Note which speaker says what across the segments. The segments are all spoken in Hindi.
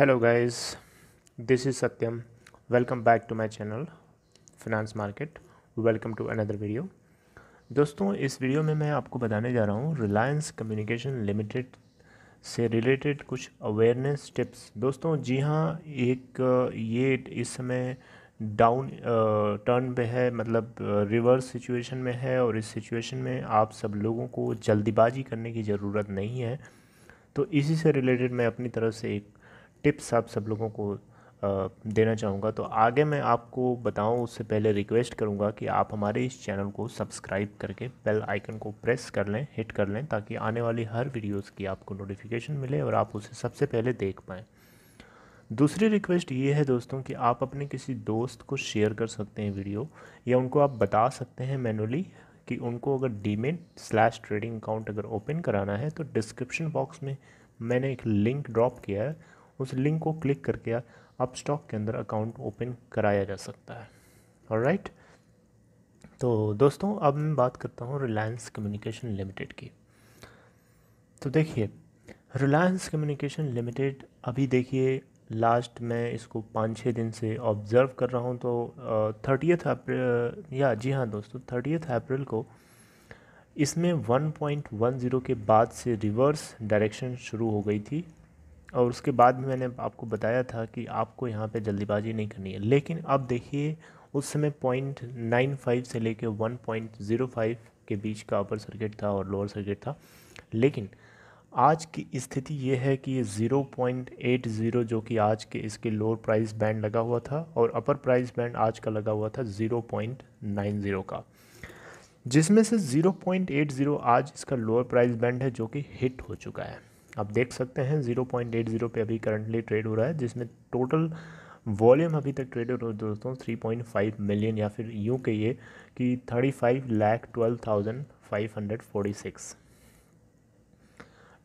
Speaker 1: hello guys this is Satyam welcome back to my channel finance market welcome to another video दोस्तों इस वीडियो में मैं आपको बताने जा रहा हूँ रिलायंस कम्युनिकेशन लिमिटेड से रिलेटेड कुछ अवेयरनेस टिप्स दोस्तों जी हाँ एक ये इस समय डाउन टर्न पे है मतलब रिवर्स सिचुएशन में है और इस सिचुएशन में आप सब लोगों को जल्दीबाजी करने की ज़रूरत नहीं है तो इसी से रिलेटेड मैं अपनी तरफ से एक टिप्स आप सब लोगों को देना चाहूँगा तो आगे मैं आपको बताऊँ उससे पहले रिक्वेस्ट करूँगा कि आप हमारे इस चैनल को सब्सक्राइब करके बेल आइकन को प्रेस कर लें हिट कर लें ताकि आने वाली हर वीडियोस की आपको नोटिफिकेशन मिले और आप उसे सबसे पहले देख पाएँ दूसरी रिक्वेस्ट ये है दोस्तों कि आप अपने किसी दोस्त को शेयर कर सकते हैं वीडियो या उनको आप बता सकते हैं मैनुअली कि उनको अगर डीमेट स्लैश ट्रेडिंग अकाउंट अगर ओपन कराना है तो डिस्क्रिप्शन बॉक्स में मैंने एक लिंक ड्रॉप किया है उस लिंक को क्लिक करके आप स्टॉक के अंदर अकाउंट ओपन कराया जा सकता है और राइट तो दोस्तों अब मैं बात करता हूँ रिलायंस कम्युनिकेशन लिमिटेड की तो देखिए रिलायंस कम्युनिकेशन लिमिटेड अभी देखिए लास्ट मैं इसको पाँच छः दिन से ऑब्ज़र्व कर रहा हूँ तो थर्टियथ अप्रैल या जी हाँ दोस्तों थर्टियथ अप्रैल को इसमें 1.10 के बाद से रिवर्स डायरेक्शन शुरू हो गई थी और उसके बाद भी मैंने आपको बताया था कि आपको यहाँ पे जल्दीबाजी नहीं करनी है लेकिन अब देखिए उस समय पॉइंट नाइन फाइव से लेके वन पॉइंट ज़ीरो फाइव के बीच का अपर सर्किट था और लोअर सर्किट था लेकिन आज की स्थिति ये है कि ये ज़ीरो पॉइंट एट ज़ीरो जो कि आज के इसके लोअर प्राइस बैंड लगा हुआ था और अपर प्राइस बैंड आज का लगा हुआ था ज़ीरो पॉइंट नाइन ज़ीरो का जिसमें से ज़ीरो पॉइंट एट ज़ीरो आज इसका लोअर प्राइस बैंड है जो कि हिट हो चुका है आप देख सकते हैं 0.80 पे अभी करंटली ट्रेड हो रहा है जिसमें टोटल वॉल्यूम अभी तक ट्रेडेड हो दोस्तों 3.5 मिलियन या फिर यूँ कहिए कि 35 फोर्टी सिक्स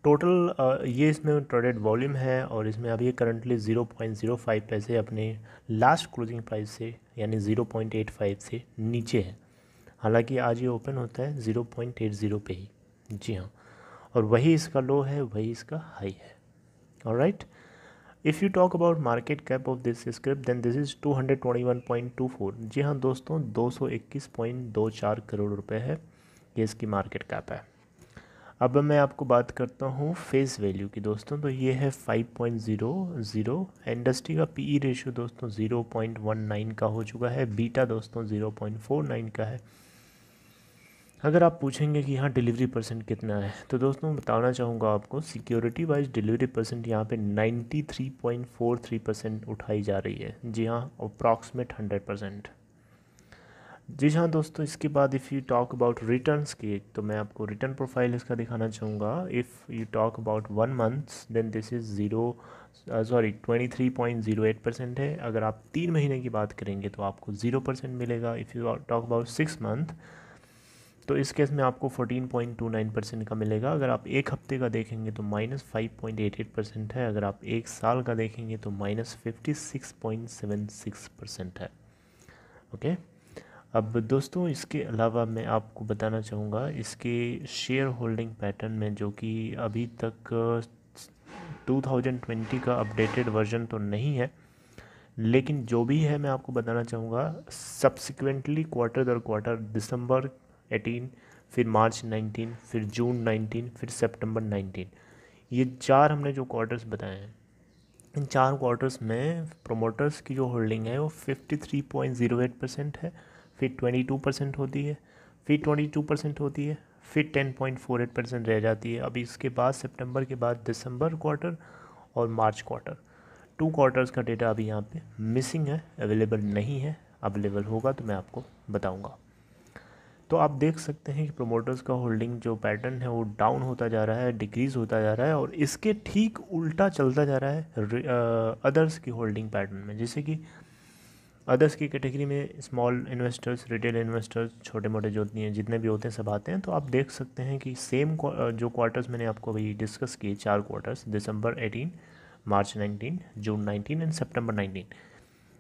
Speaker 1: टोटल ये इसमें ट्रेडेड वॉल्यूम है और इसमें अभी करंटली 0.05 पैसे अपने लास्ट क्लोजिंग प्राइस से यानी 0.85 से नीचे है हालांकि आज ये ओपन होता है 0.80 पे ही जी हाँ और वही इसका लो है वही इसका हाई है और right if you talk about market cap of this script then this is two two hundred twenty one point four जी हाँ दोस्तों दो दो सौ इक्कीस पॉइंट चार करोड़ रुपये है ये इसकी मार्केट कैप है अब मैं आपको बात करता हूँ फेस वैल्यू की दोस्तों तो ये है five point zero zero industry का पी ई रेशियो दोस्तों जीरो पॉइंट वन नाइन का हो चुका है बीटा दोस्तों जीरो पॉइंट फोर नाइन का है अगर आप पूछेंगे कि यहाँ डिलीवरी परसेंट कितना है तो दोस्तों बताना चाहूँगा आपको सिक्योरिटी वाइज डिलीवरी परसेंट यहाँ पे 93.43 परसेंट उठाई जा रही है जी हाँ अप्रॉक्सीमेट 100 परसेंट जी हाँ दोस्तों इसके बाद if you talk about returns की तो मैं आपको रिटर्न प्रोफाइल इसका दिखाना चाहूँगा if you talk about one months then this is zero sorry twenty three point zero eight percent है अगर आप तीन महीने की बात करेंगे तो आपको ज़ीरो परसेंट मिलेगा if you talk about six month तो इस केस में आपको 14.29 परसेंट का मिलेगा अगर आप एक हफ्ते का देखेंगे तो minus five point eight eight percent है अगर आप एक साल का देखेंगे तो minus fifty six point seven six percent है ओके अब दोस्तों इसके अलावा मैं आपको बताना चाहूँगा इसके शेयर होल्डिंग पैटर्न में जो कि अभी तक 2020 का अपडेटेड वर्जन तो नहीं है लेकिन जो भी है मैं आपको बताना चाहूँगा सब्सिक्वेंटली क्वार्टर दर क्वार्टर दिसंबर एटीन फिर मार्च नाइनटीन फिर जून नाइनटीन फिर सितंबर नाइनटीन ये चार हमने जो क्वार्टर्स बताए हैं इन चार क्वार्टर्स में प्रोमोटर्स की जो होल्डिंग है वो fifty three point zero eight percent है फिर ट्वेंटी टू परसेंट होती है फिर ट्वेंटी टू परसेंट होती है फिर ten point four eight percent रह जाती है अभी इसके बाद सितंबर के बाद दिसंबर क्वार्टर और मार्च क्वार्टर टू क्वार्टर्स का डेटा अभी यहाँ पे मिसिंग है अवेलेबल नहीं है अवेलेबल होगा तो मैं आपको बताऊँगा तो आप देख सकते हैं कि प्रोमोटर्स का होल्डिंग जो पैटर्न है वो डाउन होता जा रहा है डिक्रीज़ होता जा रहा है और इसके ठीक उल्टा चलता जा रहा है अदर्स की होल्डिंग पैटर्न में जैसे कि अदर्स की कैटेगरी में स्मॉल इन्वेस्टर्स रिटेल इन्वेस्टर्स छोटे मोटे जो होती हैं जितने भी होते हैं सब आते हैं तो आप देख सकते हैं कि सेम जो क्वार्टर्स मैंने आपको अभी डिस्कस किए चार quarters December eighteen March nineteen June nineteen and September nineteen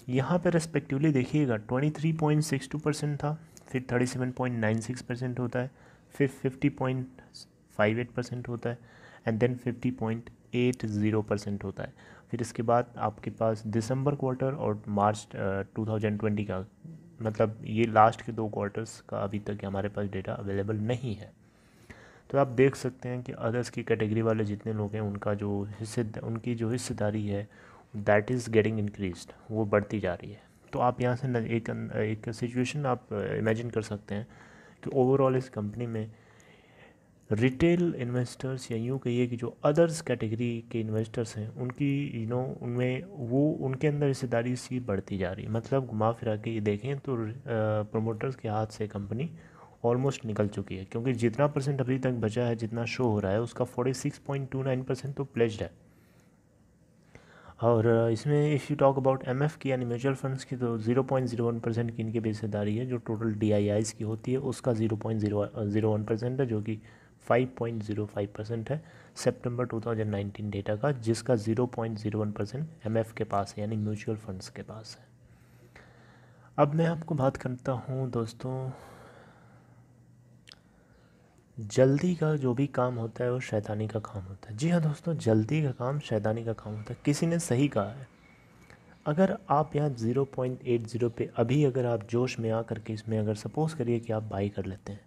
Speaker 1: यहाँ पे रेस्पेक्टिवली देखिएगा 23.62 परसेंट था फिर 37.96 परसेंट होता है फिर 50.58 परसेंट होता है एंड देन 50.80 परसेंट होता है फिर इसके बाद आपके पास दिसंबर क्वार्टर और मार्च uh, 2020 का मतलब ये लास्ट के दो क्वार्टर्स का अभी तक हमारे पास डेटा अवेलेबल नहीं है तो आप देख सकते हैं कि अदर्स की कैटेगरी वाले जितने लोग हैं उनका जो हिस्से उनकी जो हिस्सेदारी है दैट इज़ गेटिंग इनक्रीज वो बढ़ती जा रही है तो आप यहाँ से एक एक सिचुएशन आप इमेजिन कर सकते हैं कि ओवरऑल इस कंपनी में रिटेल इन्वेस्टर्स या यूँ कहिए कि जो अदर्स कैटेगरी के इन्वेस्टर्स हैं उनकी यू you नो know, उनमें वो उनके अंदर हिस्सेदारी सी बढ़ती जा रही है मतलब घुमा फिरा के ये देखें तो प्रमोटर्स के हाथ से कंपनी ऑलमोस्ट निकल चुकी है क्योंकि जितना परसेंट अभी तक बचा है जितना शो हो रहा है उसका forty six point two nine percent तो प्लेज्ड है और इसमें if you talk about M की यानी म्यूचुअल फंड्स की तो zero point zero one percent की इनकी बेसदारी है जो टोटल डी आई आईज की होती है उसका zero point zero zero one percent है जो कि five point zero five percent है सितंबर नाइनटीन डेटा का जिसका zero point zero one percent M के पास है यानी म्यूचुअल फंड्स के पास है अब मैं आपको बात करता हूँ दोस्तों जल्दी का जो भी काम होता है वो शैतानी का काम होता है जी हाँ दोस्तों जल्दी का काम शैतानी का काम होता है किसी ने सही कहा है अगर आप यहाँ ज़ीरो पॉइंट एट ज़ीरो पर अभी अगर आप जोश में आ करके इसमें अगर सपोज़ करिए कि आप बाई कर लेते हैं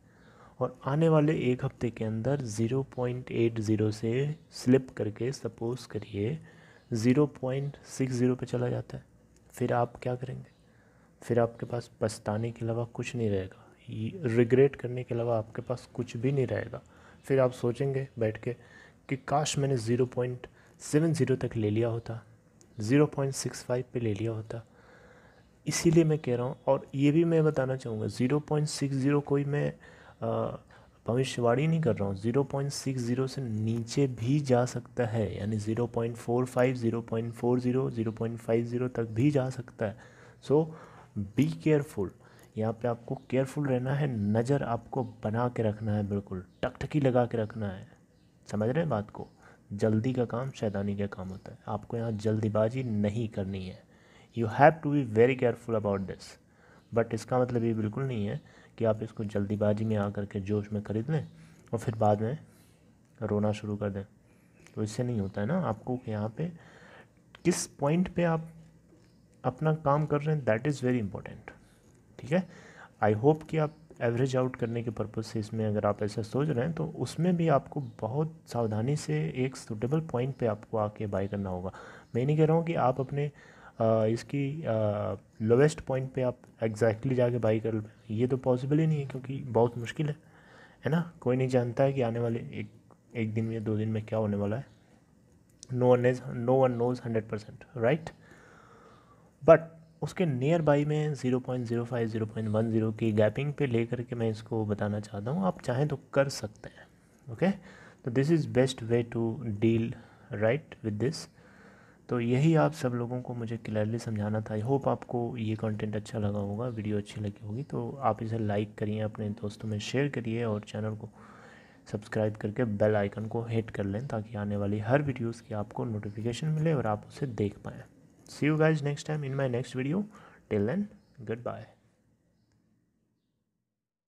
Speaker 1: और आने वाले एक हफ्ते के अंदर ज़ीरो पॉइंट एट ज़ीरो से स्लिप करके सपोज़ करिए ज़ीरो पॉइंट सिक्स ज़ीरो पर चला जाता है फिर आप क्या करेंगे फिर आपके पास पछताने के अलावा कुछ नहीं रहेगा रिग्रेट करने के अलावा आपके पास कुछ भी नहीं रहेगा फिर आप सोचेंगे बैठ के कि काश मैंने ज़ीरो पॉइंट सेवन ज़ीरो तक ले लिया होता ज़ीरो पॉइंट सिक्स फाइव पर ले लिया होता इसीलिए मैं कह रहा हूँ और ये भी मैं बताना चाहूँगा ज़ीरो पॉइंट सिक्स ज़ीरो कोई मैं भविष्यवाणी नहीं कर रहा हूँ ज़ीरो पॉइंट सिक्स ज़ीरो से नीचे भी जा सकता है यानी zero point four five zero point four zero zero point five zero तक भी जा सकता है सो बी केयरफुल यहाँ पे आपको केयरफुल रहना है नज़र आपको बना के रखना है बिल्कुल टकटकी लगा के रखना है समझ रहे हैं बात को जल्दी का काम शैतानी का काम होता है आपको यहाँ जल्दीबाजी नहीं करनी है you have to be very careful about this but इसका मतलब ये बिल्कुल नहीं है कि आप इसको जल्दीबाजी में आकर के जोश में ख़रीद लें और फिर बाद में रोना शुरू कर दें तो इससे नहीं होता है ना आपको यहाँ पे किस पॉइंट पे आप अपना काम कर रहे हैं दैट इज़ वेरी इंपॉर्टेंट ठीक है आई होप कि आप एवरेज आउट करने के पर्पज़ से इसमें अगर आप ऐसा सोच रहे हैं तो उसमें भी आपको बहुत सावधानी से एक सूटेबल पॉइंट पे आपको आके बाई करना होगा मैं नहीं कह रहा हूँ कि आप अपने आ, इसकी लोवेस्ट पॉइंट पे आप एग्जैक्टली exactly जाके बाई कर ये तो पॉसिबल ही नहीं है क्योंकि बहुत मुश्किल है है ना कोई नहीं जानता है कि आने वाले एक एक दिन में दो दिन में क्या होने वाला है no one is no one knows hundred percent right but उसके नियर बाई में 0.05 0.10 की गैपिंग पे ले करके मैं इसको बताना चाहता हूँ आप चाहें तो कर सकते हैं ओके तो this is best way to deal right with this तो यही आप सब लोगों को मुझे क्लियरली समझाना था आई होप आपको ये कंटेंट अच्छा लगा होगा वीडियो अच्छी लगी होगी तो आप इसे लाइक करिए अपने दोस्तों में शेयर करिए और चैनल को सब्सक्राइब करके बेल आइकन को हिट कर लें ताकि आने वाली हर वीडियोस की आपको नोटिफिकेशन मिले और आप उसे देख पाएँ see you guys next time in my next video till then goodbye